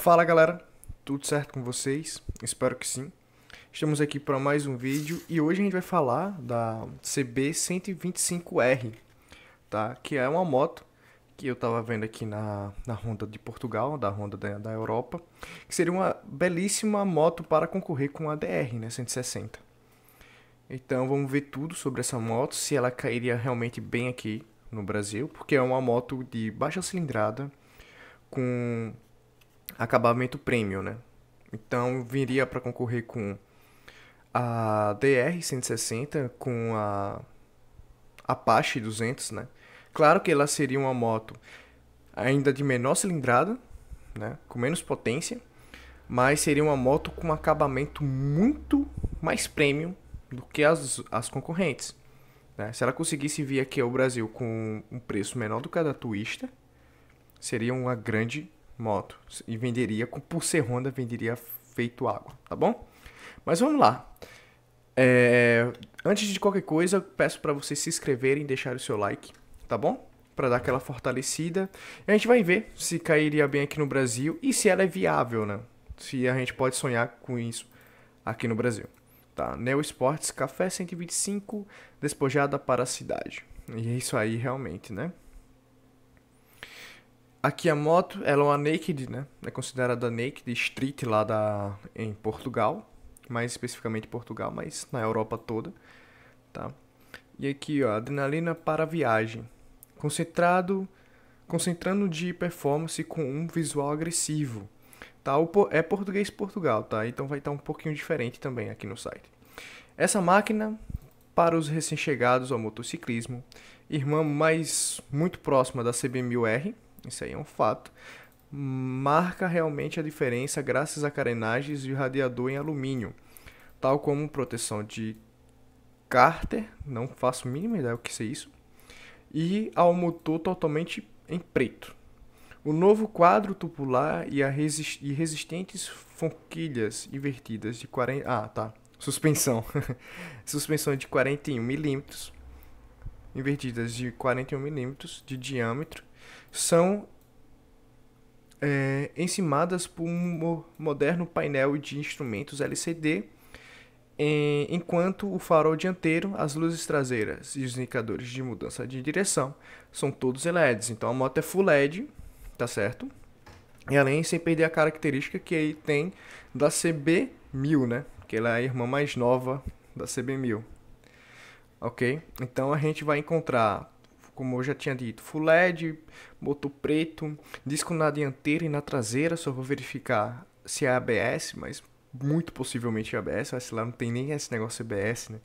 Fala galera, tudo certo com vocês? Espero que sim. Estamos aqui para mais um vídeo e hoje a gente vai falar da CB125R, tá? que é uma moto que eu estava vendo aqui na, na Honda de Portugal, da Honda da, da Europa, que seria uma belíssima moto para concorrer com a DR né, 160. Então vamos ver tudo sobre essa moto, se ela cairia realmente bem aqui no Brasil, porque é uma moto de baixa cilindrada, com acabamento premium, né? Então viria para concorrer com a DR-160, com a Apache 200, né? Claro que ela seria uma moto ainda de menor cilindrada, né? Com menos potência, mas seria uma moto com um acabamento muito mais premium do que as, as concorrentes. Né? Se ela conseguisse vir aqui ao Brasil com um preço menor do que a da Twister, seria uma grande moto. E venderia, por ser Honda, venderia feito água, tá bom? Mas vamos lá. É, antes de qualquer coisa, peço para vocês se inscreverem e deixar o seu like, tá bom? Para dar aquela fortalecida. E a gente vai ver se cairia bem aqui no Brasil e se ela é viável, né? Se a gente pode sonhar com isso aqui no Brasil. Tá? Neo Sports Café 125, despojada para a cidade. E é isso aí realmente, né? Aqui a moto, ela é uma naked, né? É considerada naked street lá da, em Portugal, mais especificamente Portugal, mas na Europa toda, tá? E aqui, ó, adrenalina para viagem. Concentrado, concentrando de performance com um visual agressivo. Tá? É português Portugal, tá? Então vai estar tá um pouquinho diferente também aqui no site. Essa máquina para os recém-chegados ao motociclismo, irmã mais muito próxima da CB1000R, isso aí é um fato. Marca realmente a diferença graças a carenagens de radiador em alumínio, tal como proteção de Carter, não faço a mínima ideia o que é isso, e ao motor totalmente em preto. O novo quadro tubular e, a resist e resistentes forquilhas invertidas de 40. Ah, tá. Suspensão. Suspensão de 41 milímetros invertidas de 41 milímetros de diâmetro são é, encimadas por um moderno painel de instrumentos LCD, em, é, enquanto o farol dianteiro, as luzes traseiras e os indicadores de mudança de direção são todos LEDs. Então a moto é full LED, tá certo? E além, sem perder a característica que aí tem da CB1000, né? Que ela é a irmã mais nova da CB1000 ok? Então a gente vai encontrar, como eu já tinha dito, full LED, motor preto, disco na dianteira e na traseira, só vou verificar se é ABS, mas muito possivelmente é ABS, mas lá não tem nem esse negócio ABS, né?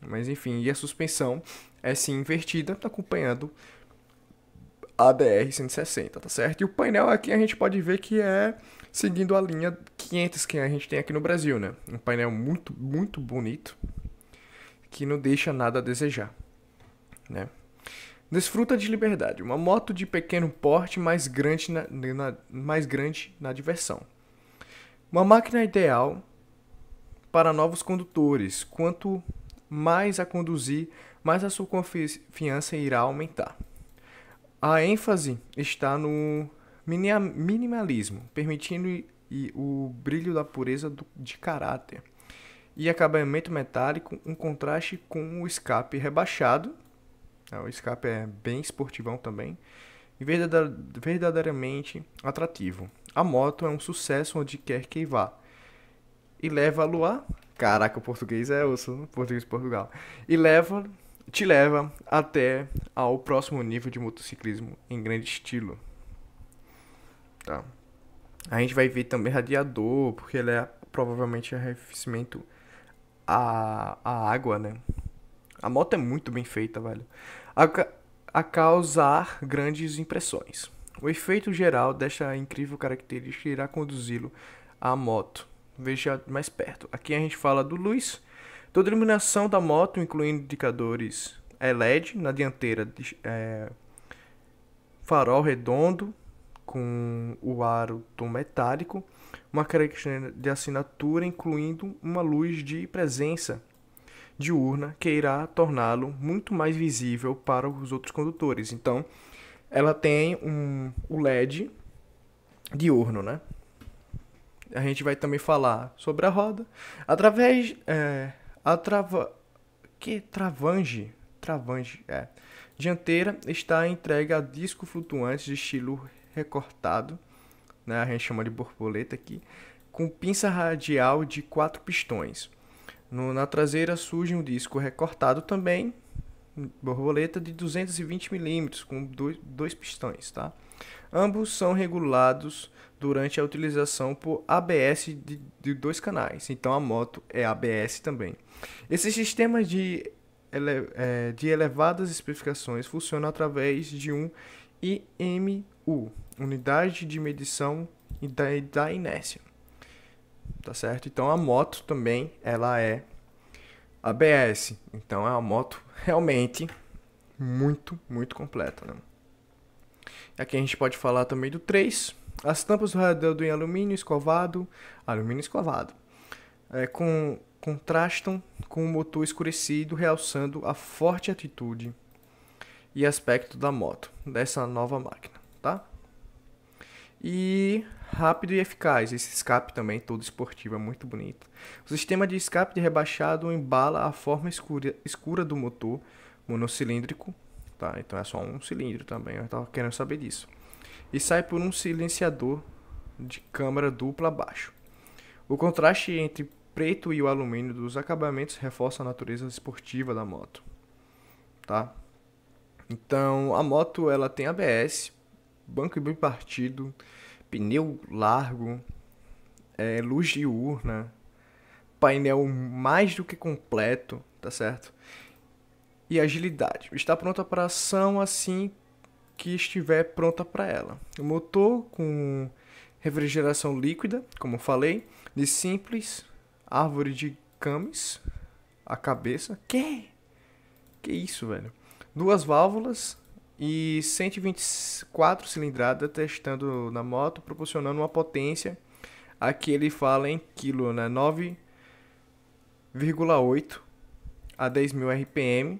Mas enfim, e a suspensão é sim invertida, tá acompanhando a BR-160, tá certo? E o painel aqui a gente pode ver que é seguindo a linha 500 que a gente tem aqui no Brasil, né? Um painel muito, muito bonito, que não deixa nada a desejar. Né? Desfruta de liberdade, uma moto de pequeno porte mais grande na, na, mais grande na diversão. Uma máquina ideal para novos condutores. Quanto mais a conduzir, mais a sua confiança irá aumentar. A ênfase está no minimalismo, permitindo o brilho da pureza de caráter e acabamento metálico, um contraste com o escape rebaixado. É, o escape é bem esportivão também. E verdadeiramente atrativo. A moto é um sucesso onde quer que vá. E leva-lo a. Caraca, o português é osso, português de Portugal. E leva, te leva até ao próximo nível de motociclismo em grande estilo. Tá. A gente vai ver também radiador, porque ele é provavelmente arrefecimento a, a água, né? A moto é muito bem feita, velho. A, a causar grandes impressões. O efeito geral desta incrível característica irá conduzi-lo à moto. Veja mais perto. Aqui a gente fala do luz. Toda iluminação da moto, incluindo indicadores é LED na dianteira, é, farol redondo com o aro metálico, uma característica de assinatura incluindo uma luz de presença diurna que irá torná-lo muito mais visível para os outros condutores. Então, ela tem um, o LED diurno, né? A gente vai também falar sobre a roda. Através. É, a trava... Que travange? Travange, é. Dianteira está entregue a disco flutuante de estilo recortado né, a gente chama de borboleta aqui, com pinça radial de quatro pistões. No, na traseira surge um disco recortado também, borboleta de 220 mm com dois, dois pistões, tá? Ambos são regulados durante a utilização por ABS de, de dois canais, então a moto é ABS também. Esse sistema de, ele, é, de elevadas especificações funciona através de um IM U, unidade de medição da, da inércia. Tá certo? Então a moto também ela é ABS. Então é uma moto realmente muito, muito completa. Né? Aqui a gente pode falar também do 3. As tampas do radiador em alumínio escovado, alumínio escovado, é, com, contrastam com o motor escurecido, realçando a forte atitude e aspecto da moto, dessa nova máquina tá? E rápido e eficaz. Esse escape também, todo esportivo, é muito bonito. O sistema de escape de rebaixado embala a forma escura, escura do motor monocilíndrico, tá? Então é só um cilindro também, eu estava querendo saber disso. E sai por um silenciador de câmara dupla abaixo. O contraste entre preto e o alumínio dos acabamentos reforça a natureza esportiva da moto, tá? Então, a moto ela tem ABS, banco bem partido, pneu largo, é, luz diurna, painel mais do que completo, tá certo? E agilidade. Está pronta para ação assim que estiver pronta para ela. O motor com refrigeração líquida, como falei, de simples, árvore de camis, a cabeça. Que? Que isso, velho? Duas válvulas e 124 cilindrada testando na moto, proporcionando uma potência. Aqui ele fala em quilo, né? 9,8 a 10.000 RPM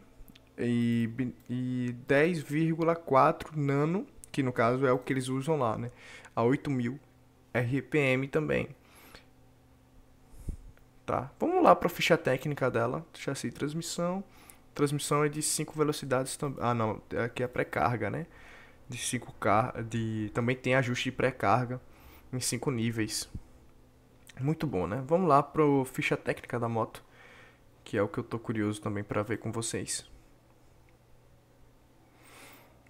e, e 10,4 nano, que no caso é o que eles usam lá, né? A 8.000 RPM também. Tá, vamos lá para a ficha técnica dela, chassi e é transmissão transmissão é de 5 velocidades também. Ah, não, aqui é a pré-carga, né? De 5 car... de também tem ajuste de pré-carga em 5 níveis. Muito bom, né? Vamos lá pro ficha técnica da moto, que é o que eu tô curioso também para ver com vocês.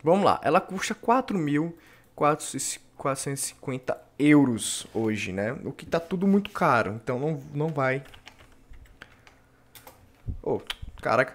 Vamos lá, ela custa 4.450 euros hoje, né? O que tá tudo muito caro, então não, não vai. Oh, caraca,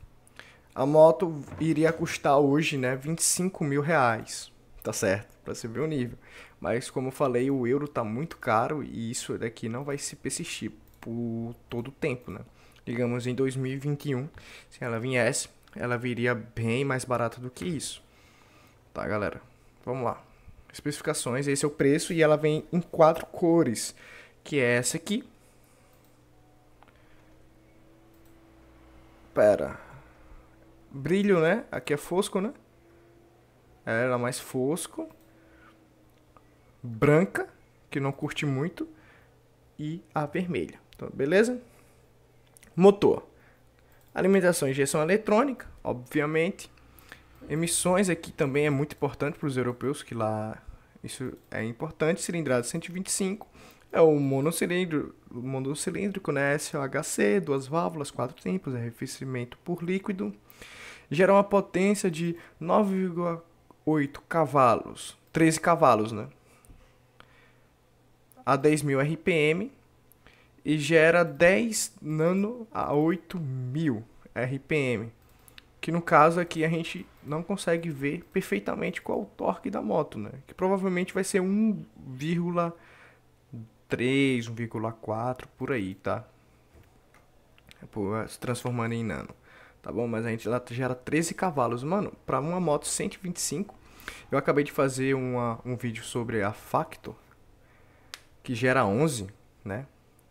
a moto iria custar hoje, né, 25 mil reais, tá certo? Para você ver o nível. Mas como eu falei, o euro tá muito caro e isso daqui não vai se persistir por todo o tempo, né? Digamos em 2021, se ela viesse, ela viria bem mais barata do que isso. Tá, galera? Vamos lá. Especificações, esse é o preço e ela vem em quatro cores, que é essa aqui. Pera, brilho, né? Aqui é fosco, né? É, ela era é mais fosco. Branca, que não curti muito. E a vermelha. Então, beleza? Motor. Alimentação e injeção eletrônica, obviamente. Emissões aqui também é muito importante para os europeus, que lá isso é importante. Cilindrada 125. É o monocilíndrico, monocilíndrico né? SOHC, duas válvulas, quatro tempos, arrefecimento por líquido gera uma potência de 9,8 cavalos, 13 cavalos, né? A 10.000 RPM e gera 10 nano a 8.000 RPM. Que no caso aqui a gente não consegue ver perfeitamente qual o torque da moto, né? Que provavelmente vai ser 1,3, 1,4 por aí, tá? Se transformando em nano tá bom? Mas a gente lá gera 13 cavalos. Mano, para uma moto 125, eu acabei de fazer uma, um vídeo sobre a Factor, que gera 11, né?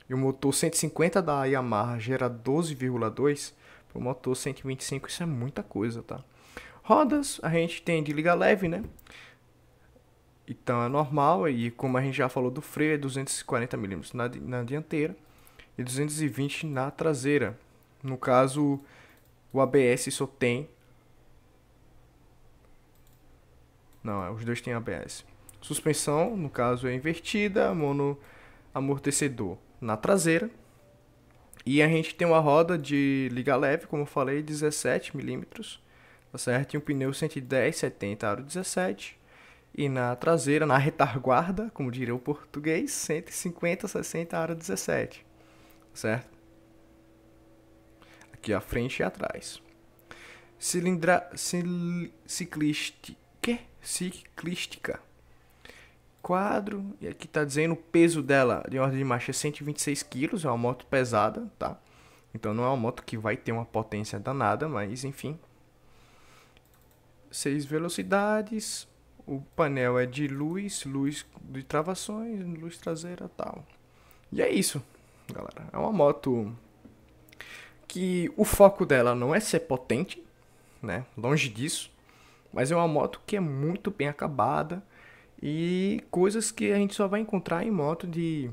E o motor 150 da Yamaha gera 12,2, para o motor 125 isso é muita coisa, tá? Rodas, a gente tem de liga leve, né? Então é normal, e como a gente já falou do freio, é 240mm na, na dianteira e 220 na traseira. No caso, o ABS só tem... Não, é, os dois têm ABS. Suspensão, no caso, é invertida, mono amortecedor na traseira. E a gente tem uma roda de liga leve, como eu falei, 17 mm, tá certo? E um pneu 110 70 aro 17. E na traseira, na retaguarda, como diria o português, 150 60 aro 17, tá certo? que a frente e atrás. Cilindra, que? ciclística. Quadro, e aqui tá dizendo o peso dela de ordem de marcha é 126 kg, é uma moto pesada, tá? Então não é uma moto que vai ter uma potência danada, mas enfim. Seis velocidades, o painel é de luz, luz de travações, luz traseira tal. E é isso, galera. É uma moto que o foco dela não é ser potente, né? Longe disso. Mas é uma moto que é muito bem acabada e coisas que a gente só vai encontrar em moto de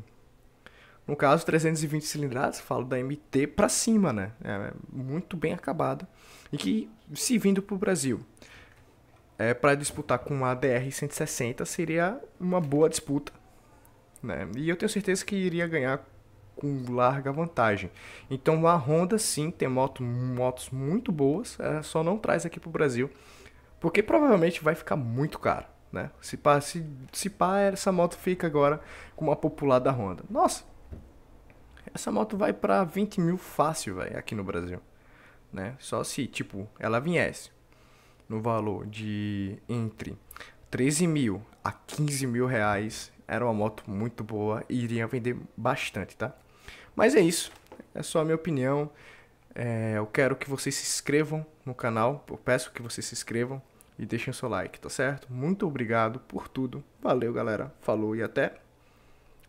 no caso 320 cilindradas, falo da MT para cima, né? É muito bem acabada e que se vindo para o Brasil é para disputar com a DR 160 seria uma boa disputa, né? E eu tenho certeza que iria ganhar com larga vantagem. Então a Honda sim tem moto, motos muito boas, é, só não traz aqui para o Brasil, porque provavelmente vai ficar muito caro. Né? Se pá, se, se pá, essa moto fica agora com uma popular da Honda. Nossa, essa moto vai para 20 mil fácil véio, aqui no Brasil. Né? Só se tipo ela viesse no valor de entre 13 mil a 15 mil reais, era uma moto muito boa e iria vender bastante, tá? Mas é isso. É só a minha opinião. É, eu quero que vocês se inscrevam no canal. Eu peço que vocês se inscrevam e deixem o seu like, tá certo? Muito obrigado por tudo. Valeu, galera. Falou e até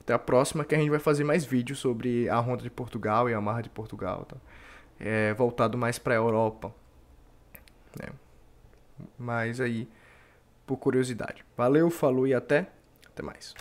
até a próxima que a gente vai fazer mais vídeos sobre a Honda de Portugal e a Marra de Portugal, tá? É, voltado mais para a Europa, né? Mas aí por curiosidade. Valeu, falou e até até mais.